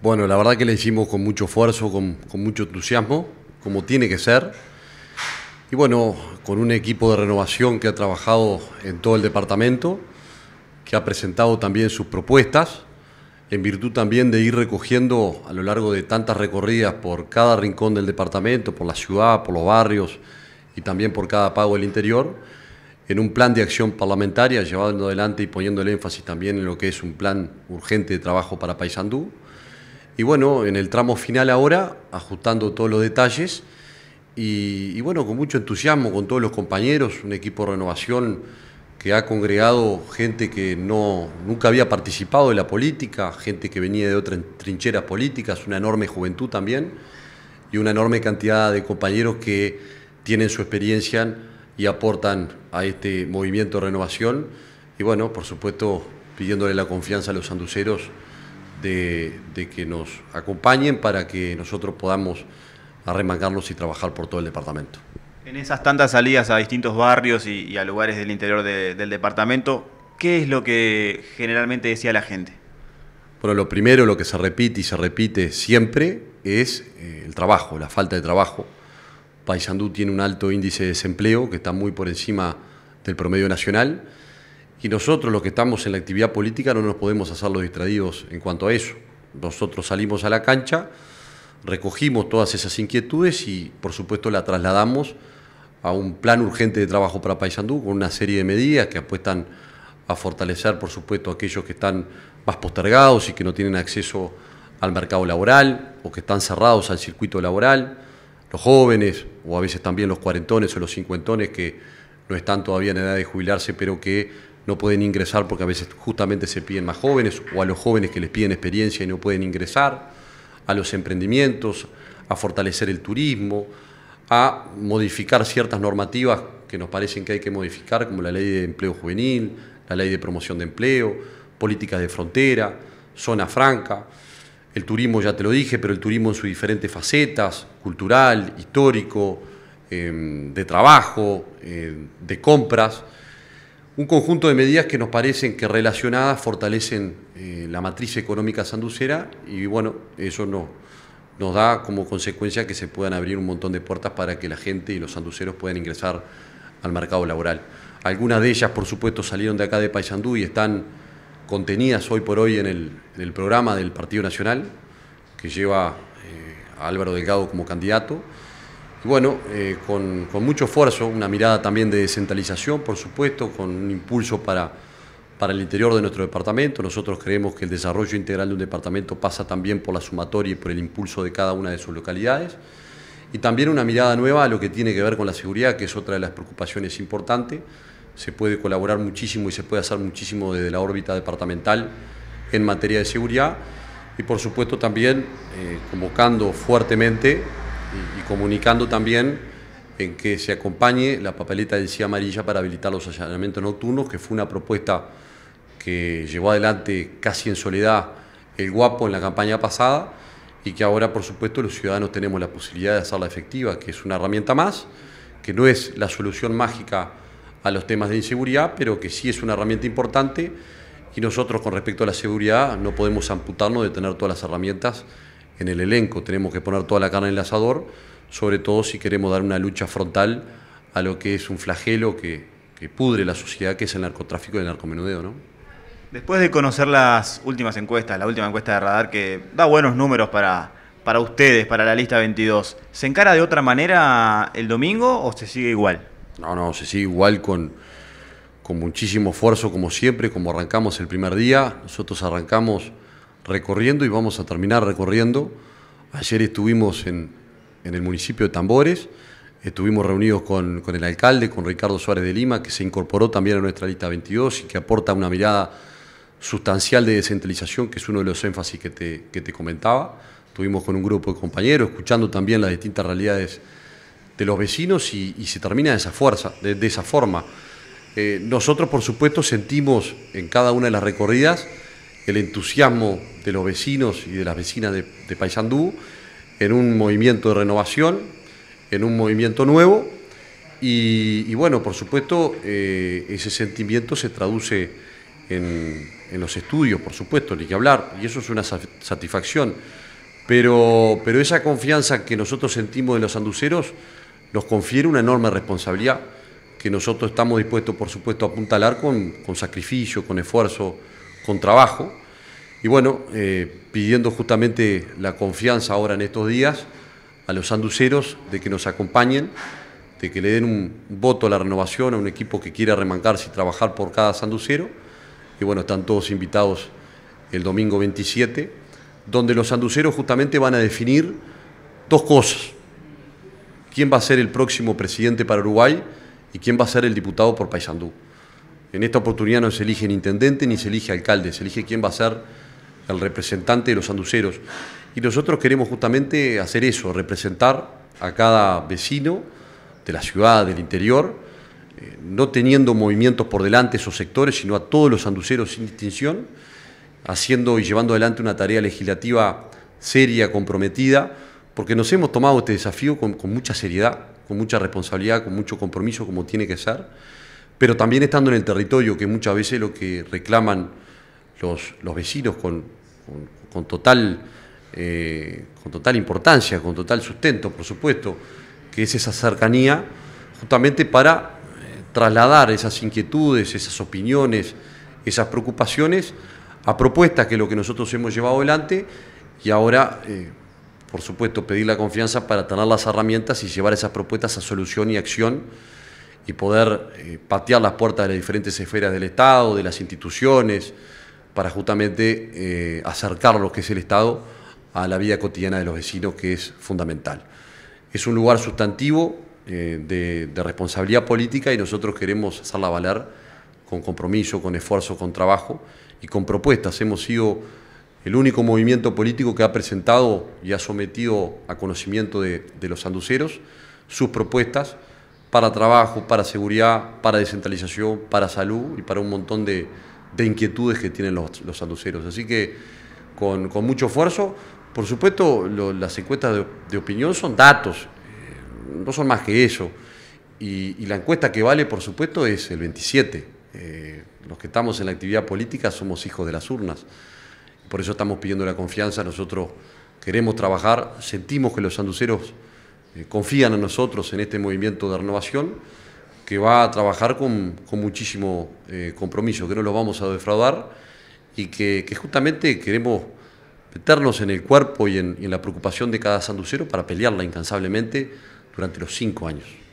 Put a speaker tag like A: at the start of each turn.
A: Bueno, la verdad que le hicimos con mucho esfuerzo, con, mucho entusiasmo, como tiene que ser. Y bueno, con un equipo de renovación que ha trabajado en todo el departamento, que ha presentado también sus propuestas, en virtud también de ir recogiendo a lo largo de tantas recorridas por cada rincón del departamento, por la ciudad, por los barrios y también por cada pago del interior, en un plan de acción parlamentaria llevando adelante y poniendo el énfasis también en lo que es un plan urgente de trabajo para Paysandú. Y bueno, en el tramo final ahora, ajustando todos los detalles, y, bueno, con mucho entusiasmo, con todos los compañeros, un equipo de renovación que ha congregado gente que no, nunca había participado de la política, gente que venía de otras trincheras políticas, una enorme juventud también, y una enorme cantidad de compañeros que tienen su experiencia y aportan a este movimiento de renovación. Y bueno, por supuesto, pidiéndole la confianza a los anduceros de, que nos acompañen para que nosotros podamos arremangarnos y trabajar por todo el departamento. En esas tantas salidas a distintos barrios y, a lugares del interior del departamento, ¿qué es lo que generalmente decía la gente? Bueno, lo primero, lo que se repite y se repite siempre es eh, el trabajo, la falta de trabajo. Paysandú tiene un alto índice de desempleo que está muy por encima del promedio nacional y nosotros los que estamos en la actividad política no nos podemos hacer los distraídos en cuanto a eso. Nosotros salimos a la cancha, recogimos todas esas inquietudes y por supuesto la trasladamos a un plan urgente de trabajo para Paisandú con una serie de medidas que apuestan a fortalecer por supuesto aquellos que están más postergados y que no tienen acceso al mercado laboral o que están cerrados al circuito laboral, los jóvenes o a veces también los cuarentones o los cincuentones que no están todavía en edad de jubilarse pero que no pueden ingresar porque a veces justamente se piden más jóvenes o a los jóvenes que les piden experiencia y no pueden ingresar, a los emprendimientos, a fortalecer el turismo, a modificar ciertas normativas que nos parecen que hay que modificar, como la ley de empleo juvenil, la ley de promoción de empleo, políticas de frontera, zona franca. El turismo, ya te lo dije, pero el turismo en sus diferentes facetas, cultural, histórico, eh, de trabajo, eh, de compras un conjunto de medidas que nos parecen que relacionadas fortalecen eh, la matriz económica sanducera y bueno, eso nos da como consecuencia que se puedan abrir un montón de puertas para que la gente y los sanduceros puedan ingresar al mercado laboral. Algunas de ellas, por supuesto, salieron de acá de Paysandú y están contenidas hoy por hoy en el, programa del Partido Nacional, que lleva eh, a Álvaro Delgado como candidato. Y bueno, eh, con, mucho esfuerzo, una mirada también de descentralización, por supuesto, con un impulso para, para el interior de nuestro departamento. Nosotros creemos que el desarrollo integral de un departamento pasa también por la sumatoria y por el impulso de cada una de sus localidades. Y también una mirada nueva a lo que tiene que ver con la seguridad, que es otra de las preocupaciones importantes. Se puede colaborar muchísimo y se puede hacer muchísimo desde la órbita departamental en materia de seguridad. Y por supuesto también eh, convocando fuertemente y, comunicando también en que se acompañe la papeleta del CIA amarilla para habilitar los allanamientos nocturnos, que fue una propuesta que llevó adelante casi en soledad el guapo en la campaña pasada y que ahora, por supuesto, los ciudadanos tenemos la posibilidad de hacerla efectiva, que es una herramienta más, que no es la solución mágica a los temas de inseguridad, pero que sí es una herramienta importante y nosotros con respecto a la seguridad no podemos amputarnos de tener todas las herramientas en el elenco. Tenemos que poner toda la carne en el asador, sobre todo si queremos dar una lucha frontal a lo que es un flagelo que, pudre la sociedad, que es el narcotráfico y el narcomenudeo. ¿no? Después de conocer las últimas encuestas, la última encuesta de Radar que da buenos números para, para ustedes, para la lista 22, ¿se encara de otra manera el domingo o se sigue igual? No, no, se sigue igual con, con muchísimo esfuerzo como siempre, como arrancamos el primer día. Nosotros arrancamos recorriendo y vamos a terminar recorriendo. Ayer estuvimos en, el municipio de Tambores, estuvimos reunidos con, el alcalde, con Ricardo Suárez de Lima, que se incorporó también a nuestra lista 22 y que aporta una mirada sustancial de descentralización, que es uno de los énfasis que te, comentaba. Estuvimos con un grupo de compañeros, escuchando también las distintas realidades de los vecinos y, se termina de esa fuerza, de, esa forma. Eh, nosotros, por supuesto, sentimos en cada una de las recorridas el entusiasmo de los vecinos y de las vecinas de, Paisandú en un movimiento de renovación, en un movimiento nuevo. Y, bueno, por supuesto, eh, ese sentimiento se traduce en, los estudios, por supuesto, ni que hablar, y eso es una satisfacción. Pero, pero esa confianza que nosotros sentimos de los anduceros nos confiere una enorme responsabilidad que nosotros estamos dispuestos, por supuesto, a apuntalar con, con sacrificio, con esfuerzo, con trabajo. Y bueno, eh, pidiendo justamente la confianza ahora en estos días a los sanduceros de que nos acompañen, de que le den un voto a la renovación a un equipo que quiera remancarse y trabajar por cada sanducero. Y bueno, están todos invitados el domingo 27, donde los sanduceros justamente van a definir dos cosas. ¿Quién va a ser el próximo presidente para Uruguay y quién va a ser el diputado por Paysandú? En esta oportunidad no se elige ni intendente ni se elige alcalde, se elige quién va a ser el representante de los anduceros. Y nosotros queremos justamente hacer eso, representar a cada vecino de la ciudad, del interior, eh, no teniendo movimientos por delante esos sectores, sino a todos los anduceros sin distinción, haciendo y llevando adelante una tarea legislativa seria, comprometida, porque nos hemos tomado este desafío con mucha seriedad, con mucha responsabilidad, con mucho compromiso, como tiene que ser pero también estando en el territorio, que muchas veces lo que reclaman los, vecinos con, eh, con, total, importancia, con total sustento, por supuesto, que es esa cercanía, justamente para eh, trasladar esas inquietudes, esas opiniones, esas preocupaciones a propuestas que es lo que nosotros hemos llevado adelante y ahora, eh, por supuesto, pedir la confianza para tener las herramientas y llevar esas propuestas a solución y acción y poder eh, patear las puertas de las diferentes esferas del Estado, de las instituciones, para justamente eh, acercar lo que es el Estado a la vida cotidiana de los vecinos, que es fundamental. Es un lugar sustantivo eh, de, responsabilidad política y nosotros queremos hacerla valer con compromiso, con esfuerzo, con trabajo y con propuestas. Hemos sido el único movimiento político que ha presentado y ha sometido a conocimiento de, de los anduceros sus propuestas para trabajo, para seguridad, para descentralización, para salud y para un montón de, inquietudes que tienen los, los sanduceros. Así que con, mucho esfuerzo, por supuesto las encuestas de, opinión son datos, eh, no son más que eso. Y, la encuesta que vale, por supuesto, es el 27. Eh, los que estamos en la actividad política somos hijos de las urnas. Por eso estamos pidiendo la confianza, nosotros queremos trabajar, sentimos que los sanduceros eh, confían en nosotros en este movimiento de renovación que va a trabajar con, muchísimo eh, compromiso, que no lo vamos a defraudar y que, justamente queremos meternos en el cuerpo y en, y en la preocupación de cada sanducero para pelearla incansablemente durante los cinco años.